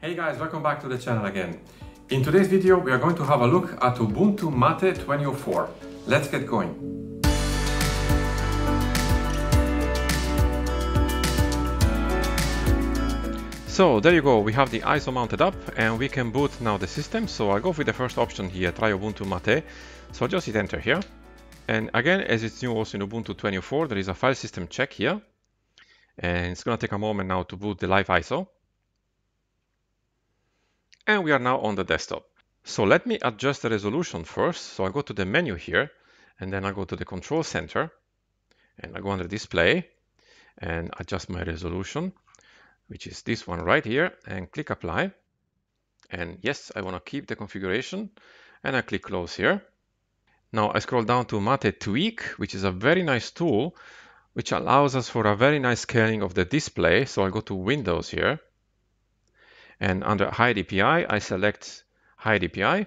Hey guys, welcome back to the channel again. In today's video, we are going to have a look at Ubuntu Mate 24. Let's get going. So there you go, we have the ISO mounted up and we can boot now the system. So I'll go with the first option here, try Ubuntu Mate. So I'll just hit enter here. And again, as it's new also in Ubuntu 24, there is a file system check here. And it's gonna take a moment now to boot the live ISO and we are now on the desktop. So let me adjust the resolution first. So I go to the menu here and then I go to the control center and I go under display and adjust my resolution, which is this one right here and click apply. And yes, I want to keep the configuration and I click close here. Now I scroll down to Mate Tweak, which is a very nice tool, which allows us for a very nice scaling of the display. So I go to Windows here and under high DPI, I select high DPI.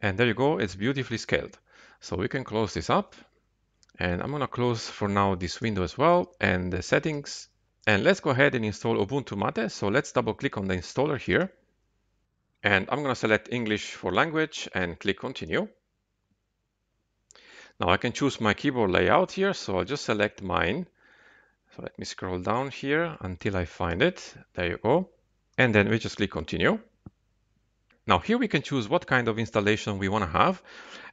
And there you go, it's beautifully scaled. So we can close this up. And I'm gonna close for now this window as well and the settings. And let's go ahead and install Ubuntu Mate. So let's double click on the installer here. And I'm gonna select English for language and click continue. Now I can choose my keyboard layout here. So I'll just select mine. So let me scroll down here until I find it. There you go and then we just click continue. Now here we can choose what kind of installation we want to have.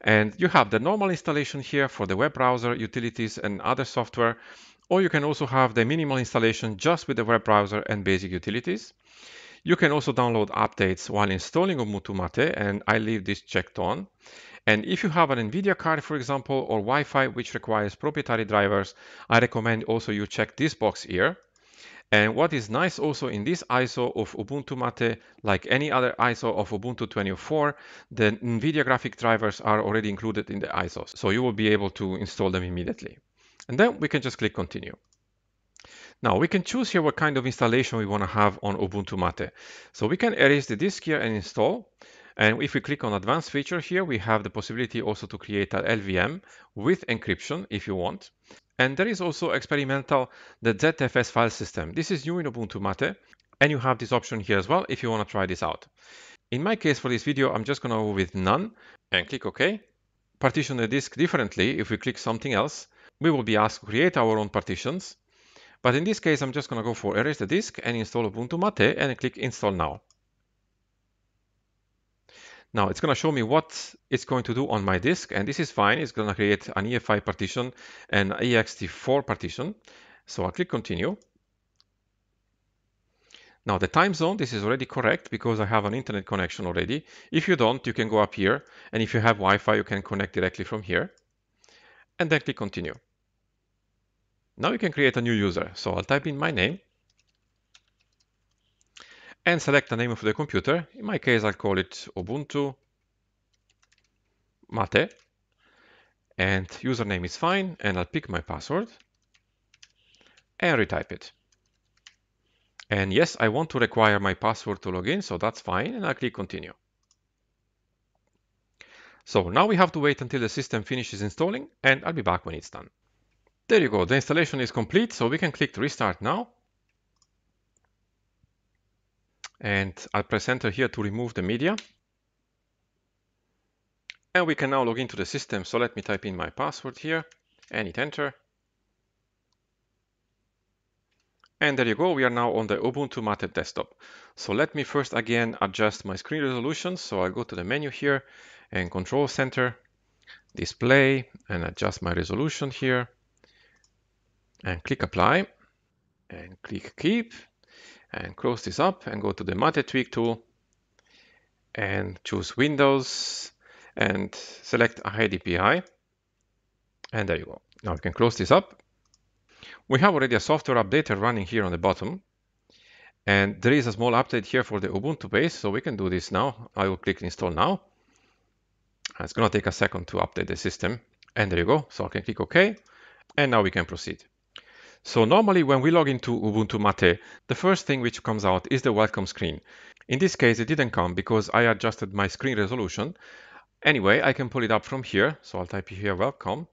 And you have the normal installation here for the web browser, utilities, and other software. Or you can also have the minimal installation just with the web browser and basic utilities. You can also download updates while installing Ubuntu Mate, and I leave this checked on. And if you have an NVIDIA card, for example, or Wi-Fi, which requires proprietary drivers, I recommend also you check this box here. And what is nice also in this ISO of Ubuntu Mate, like any other ISO of Ubuntu 24, the NVIDIA graphic drivers are already included in the ISOs, so you will be able to install them immediately. And then we can just click continue. Now we can choose here what kind of installation we want to have on Ubuntu Mate. So we can erase the disk here and install. And if we click on advanced feature here, we have the possibility also to create an LVM with encryption if you want. And there is also experimental, the ZFS file system. This is new in Ubuntu Mate, and you have this option here as well if you want to try this out. In my case for this video, I'm just going to go with none and click OK. Partition the disk differently. If we click something else, we will be asked to create our own partitions. But in this case, I'm just going to go for erase the disk and install Ubuntu Mate and click install now. Now it's going to show me what it's going to do on my disk, and this is fine. It's going to create an EFI partition and EXT4 partition. So I'll click continue. Now the time zone, this is already correct because I have an internet connection already. If you don't, you can go up here. And if you have Wi-Fi, you can connect directly from here. And then click continue. Now you can create a new user. So I'll type in my name and select the name of the computer. In my case, I'll call it Ubuntu Mate. And username is fine, and I'll pick my password and retype it. And yes, I want to require my password to log in, so that's fine, and I'll click continue. So now we have to wait until the system finishes installing, and I'll be back when it's done. There you go, the installation is complete, so we can click restart now, and I'll press enter here to remove the media. And we can now log into the system. So let me type in my password here and hit enter. And there you go, we are now on the Ubuntu Mate desktop. So let me first again adjust my screen resolution. So i go to the menu here and control center, display, and adjust my resolution here. And click apply and click keep and close this up and go to the Matte tweak tool and choose Windows and select DPI, And there you go. Now we can close this up. We have already a software updater running here on the bottom. And there is a small update here for the Ubuntu base, so we can do this now. I will click install now. It's going to take a second to update the system. And there you go. So I can click OK. And now we can proceed. So normally when we log into Ubuntu Mate, the first thing which comes out is the welcome screen. In this case, it didn't come because I adjusted my screen resolution. Anyway, I can pull it up from here. So I'll type here welcome.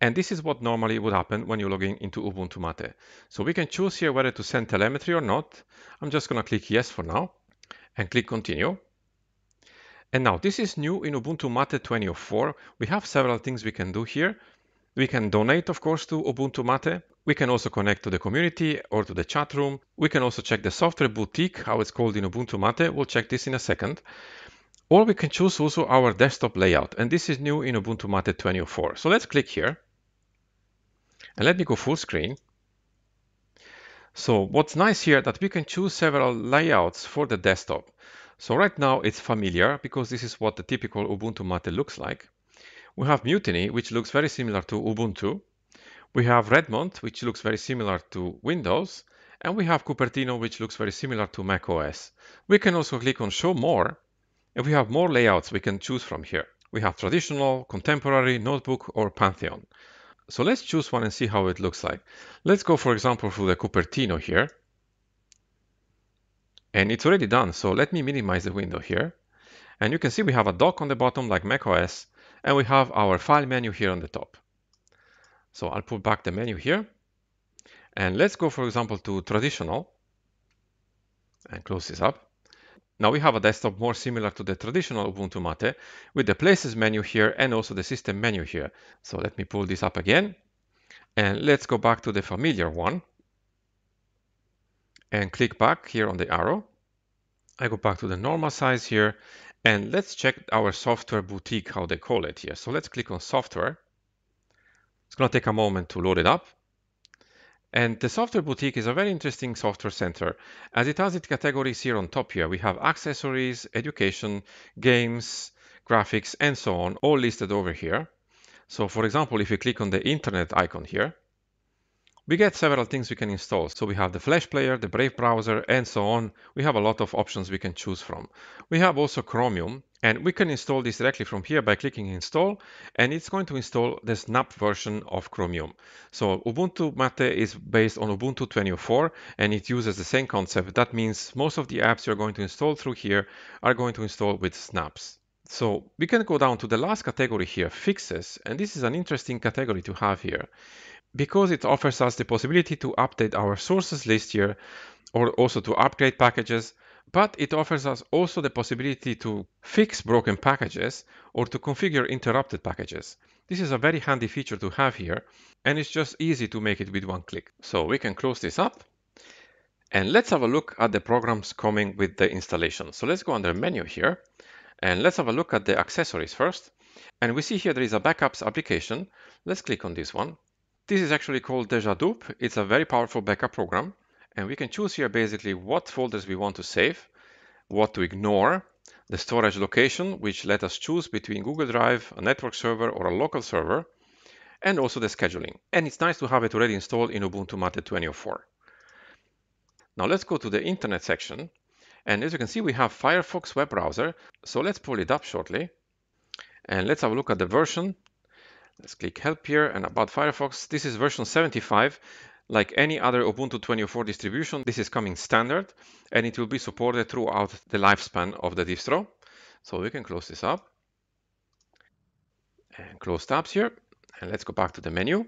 And this is what normally would happen when you're logging into Ubuntu Mate. So we can choose here whether to send telemetry or not. I'm just going to click yes for now and click continue. And now this is new in Ubuntu Mate 2004. We have several things we can do here. We can donate, of course, to Ubuntu Mate. We can also connect to the community or to the chat room. We can also check the software boutique, how it's called in Ubuntu Mate. We'll check this in a second. Or we can choose also our desktop layout. And this is new in Ubuntu Mate 2004. So let's click here. And let me go full screen. So what's nice here that we can choose several layouts for the desktop. So right now it's familiar because this is what the typical Ubuntu Mate looks like. We have Mutiny, which looks very similar to Ubuntu. We have Redmond, which looks very similar to Windows. And we have Cupertino, which looks very similar to macOS. We can also click on Show More, and we have more layouts we can choose from here. We have traditional, contemporary, notebook, or Pantheon. So let's choose one and see how it looks like. Let's go, for example, for the Cupertino here. And it's already done, so let me minimize the window here. And you can see we have a dock on the bottom like macOS, and we have our file menu here on the top. So I'll put back the menu here and let's go, for example, to traditional and close this up. Now we have a desktop more similar to the traditional Ubuntu Mate with the places menu here and also the system menu here. So let me pull this up again and let's go back to the familiar one and click back here on the arrow. I go back to the normal size here and let's check our software boutique, how they call it here. So let's click on software. It's going to take a moment to load it up. And the software boutique is a very interesting software center as it has its categories here on top here. We have accessories, education, games, graphics, and so on, all listed over here. So for example, if you click on the internet icon here, we get several things we can install. So we have the Flash player, the Brave browser, and so on. We have a lot of options we can choose from. We have also Chromium, and we can install this directly from here by clicking install, and it's going to install the snap version of Chromium. So Ubuntu Mate is based on Ubuntu 24, and it uses the same concept. That means most of the apps you're going to install through here are going to install with snaps. So we can go down to the last category here, fixes, and this is an interesting category to have here because it offers us the possibility to update our sources list here or also to upgrade packages, but it offers us also the possibility to fix broken packages or to configure interrupted packages. This is a very handy feature to have here, and it's just easy to make it with one click. So we can close this up, and let's have a look at the programs coming with the installation. So let's go under menu here, and let's have a look at the accessories first. And we see here there is a backups application. Let's click on this one. This is actually called Deja Dupe. It's a very powerful backup program. And we can choose here basically what folders we want to save, what to ignore, the storage location, which let us choose between Google Drive, a network server, or a local server, and also the scheduling. And it's nice to have it already installed in Ubuntu Mate 2004. Now let's go to the internet section. And as you can see, we have Firefox web browser. So let's pull it up shortly. And let's have a look at the version. Let's click help here and about Firefox. This is version 75. Like any other Ubuntu 24 distribution, this is coming standard and it will be supported throughout the lifespan of the distro. So we can close this up and close tabs here. And let's go back to the menu.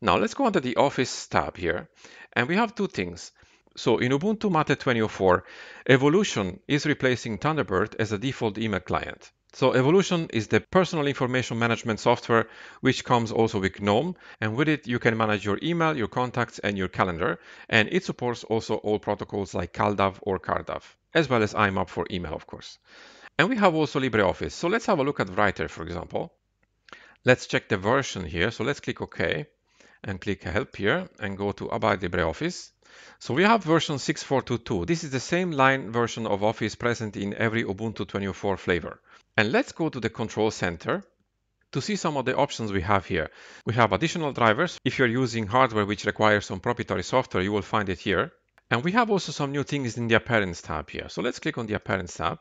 Now let's go under the Office tab here. And we have two things. So in Ubuntu Mate 24, Evolution is replacing Thunderbird as a default email client. So Evolution is the personal information management software, which comes also with GNOME. And with it, you can manage your email, your contacts, and your calendar. And it supports also all protocols like CalDAV or CarDAV, as well as IMAP for email, of course. And we have also LibreOffice. So let's have a look at Writer, for example. Let's check the version here. So let's click OK and click Help here and go to About LibreOffice. So we have version 6.4.2.2. This is the same line version of Office present in every Ubuntu 24 flavor. And let's go to the control center to see some of the options we have here, we have additional drivers. If you're using hardware which requires some proprietary software, you will find it here. And we have also some new things in the Appearance tab here. So let's click on the Appearance tab.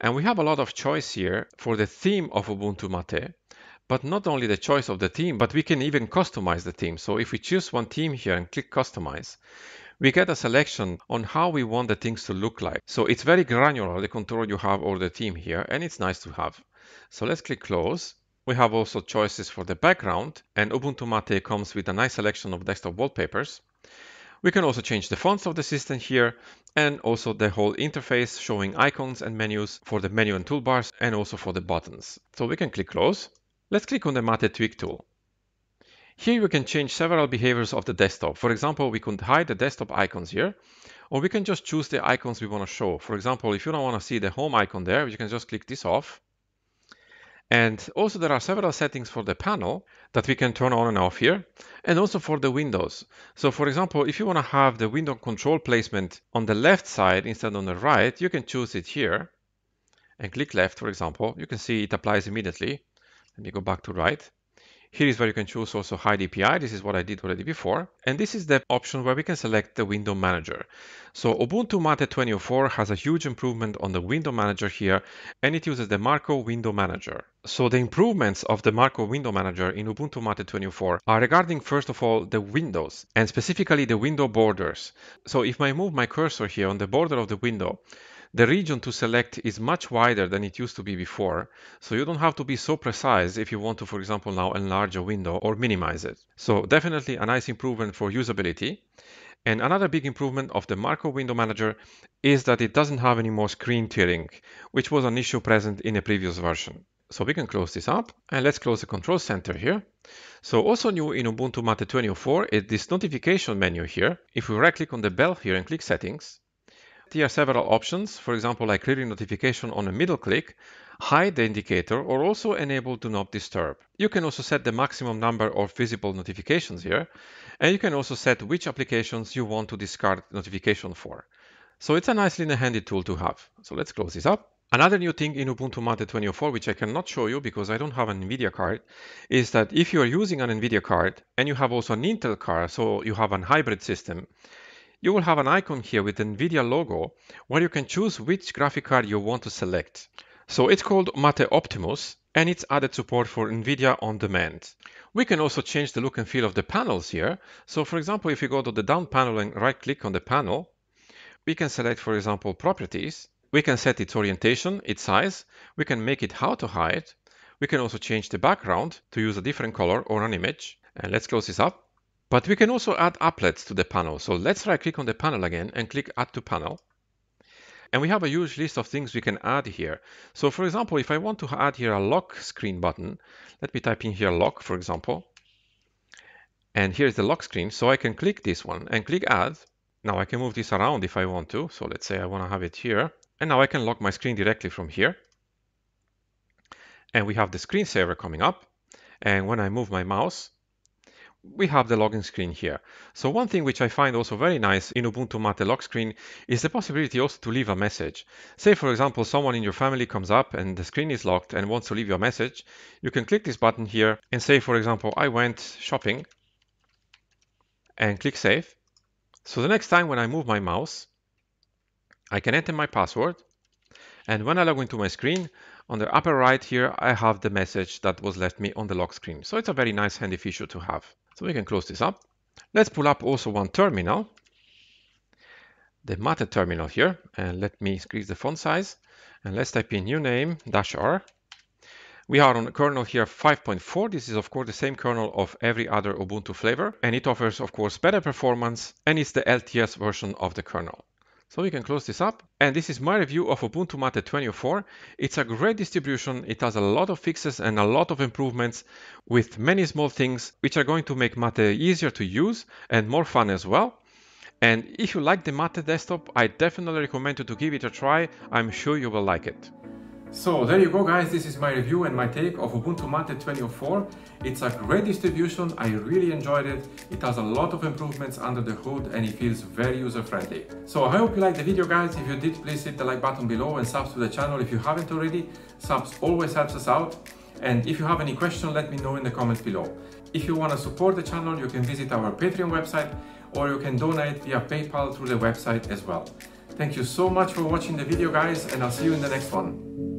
And we have a lot of choice here for the theme of Ubuntu Mate but not only the choice of the team, but we can even customize the team. So if we choose one team here and click customize, we get a selection on how we want the things to look like. So it's very granular, the control you have over the team here, and it's nice to have. So let's click close. We have also choices for the background, and Ubuntu Mate comes with a nice selection of desktop wallpapers. We can also change the fonts of the system here, and also the whole interface showing icons and menus for the menu and toolbars, and also for the buttons. So we can click close. Let's click on the Mate Tweak tool. Here we can change several behaviors of the desktop. For example, we can hide the desktop icons here, or we can just choose the icons we want to show. For example, if you don't want to see the home icon there, you can just click this off. And also there are several settings for the panel that we can turn on and off here, and also for the windows. So for example, if you want to have the window control placement on the left side instead on the right, you can choose it here and click left, for example, you can see it applies immediately. Let me go back to right. Here is where you can choose also hide API. This is what I did already before. And this is the option where we can select the window manager. So Ubuntu Mate 2004 has a huge improvement on the window manager here, and it uses the Marco window manager. So the improvements of the Marco window manager in Ubuntu Mate 24 are regarding, first of all, the windows and specifically the window borders. So if I move my cursor here on the border of the window, the region to select is much wider than it used to be before, so you don't have to be so precise if you want to, for example, now enlarge a window or minimize it. So definitely a nice improvement for usability. And another big improvement of the Marco Window Manager is that it doesn't have any more screen tearing, which was an issue present in a previous version. So we can close this up and let's close the control center here. So also new in Ubuntu Mate 2004 is this notification menu here. If we right click on the bell here and click settings, there are several options, for example, like clearing notification on a middle click, hide the indicator, or also enable do not disturb. You can also set the maximum number of visible notifications here, and you can also set which applications you want to discard notification for. So it's a nicely handy tool to have. So let's close this up. Another new thing in Ubuntu Mate 24, which I cannot show you because I don't have an NVIDIA card, is that if you are using an NVIDIA card and you have also an Intel card, so you have an hybrid system, you will have an icon here with NVIDIA logo where you can choose which graphic card you want to select. So it's called Mate Optimus and it's added support for NVIDIA On Demand. We can also change the look and feel of the panels here. So for example, if you go to the down panel and right click on the panel, we can select, for example, properties. We can set its orientation, its size. We can make it how to hide. We can also change the background to use a different color or an image. And let's close this up. But we can also add applets to the panel. So let's right click on the panel again and click add to panel. And we have a huge list of things we can add here. So for example, if I want to add here a lock screen button, let me type in here lock, for example. And here's the lock screen. So I can click this one and click add. Now I can move this around if I want to. So let's say I want to have it here. And now I can lock my screen directly from here. And we have the screensaver coming up. And when I move my mouse, we have the login screen here. So one thing which I find also very nice in Ubuntu Mate lock screen is the possibility also to leave a message. Say for example, someone in your family comes up and the screen is locked and wants to leave your message. You can click this button here and say, for example, I went shopping and click save. So the next time when I move my mouse, I can enter my password and when I log into my screen, on the upper right here, I have the message that was left me on the lock screen. So it's a very nice handy feature to have. So we can close this up. Let's pull up also one terminal, the Mate terminal here, and let me increase the font size. And let's type in new name dash R. We are on kernel here 5.4. This is of course the same kernel of every other Ubuntu flavor, and it offers of course better performance, and it's the LTS version of the kernel. So we can close this up. And this is my review of Ubuntu Mate 24. It's a great distribution. It has a lot of fixes and a lot of improvements with many small things which are going to make Mate easier to use and more fun as well. And if you like the Mate desktop, I definitely recommend you to give it a try. I'm sure you will like it. So there you go guys, this is my review and my take of Ubuntu Mate 2004. It's a great distribution, I really enjoyed it. It has a lot of improvements under the hood and it feels very user friendly. So I hope you liked the video guys, if you did please hit the like button below and subs to the channel if you haven't already. Subs always helps us out. And if you have any questions, let me know in the comments below. If you want to support the channel, you can visit our Patreon website or you can donate via PayPal through the website as well. Thank you so much for watching the video guys and I'll see you in the next one.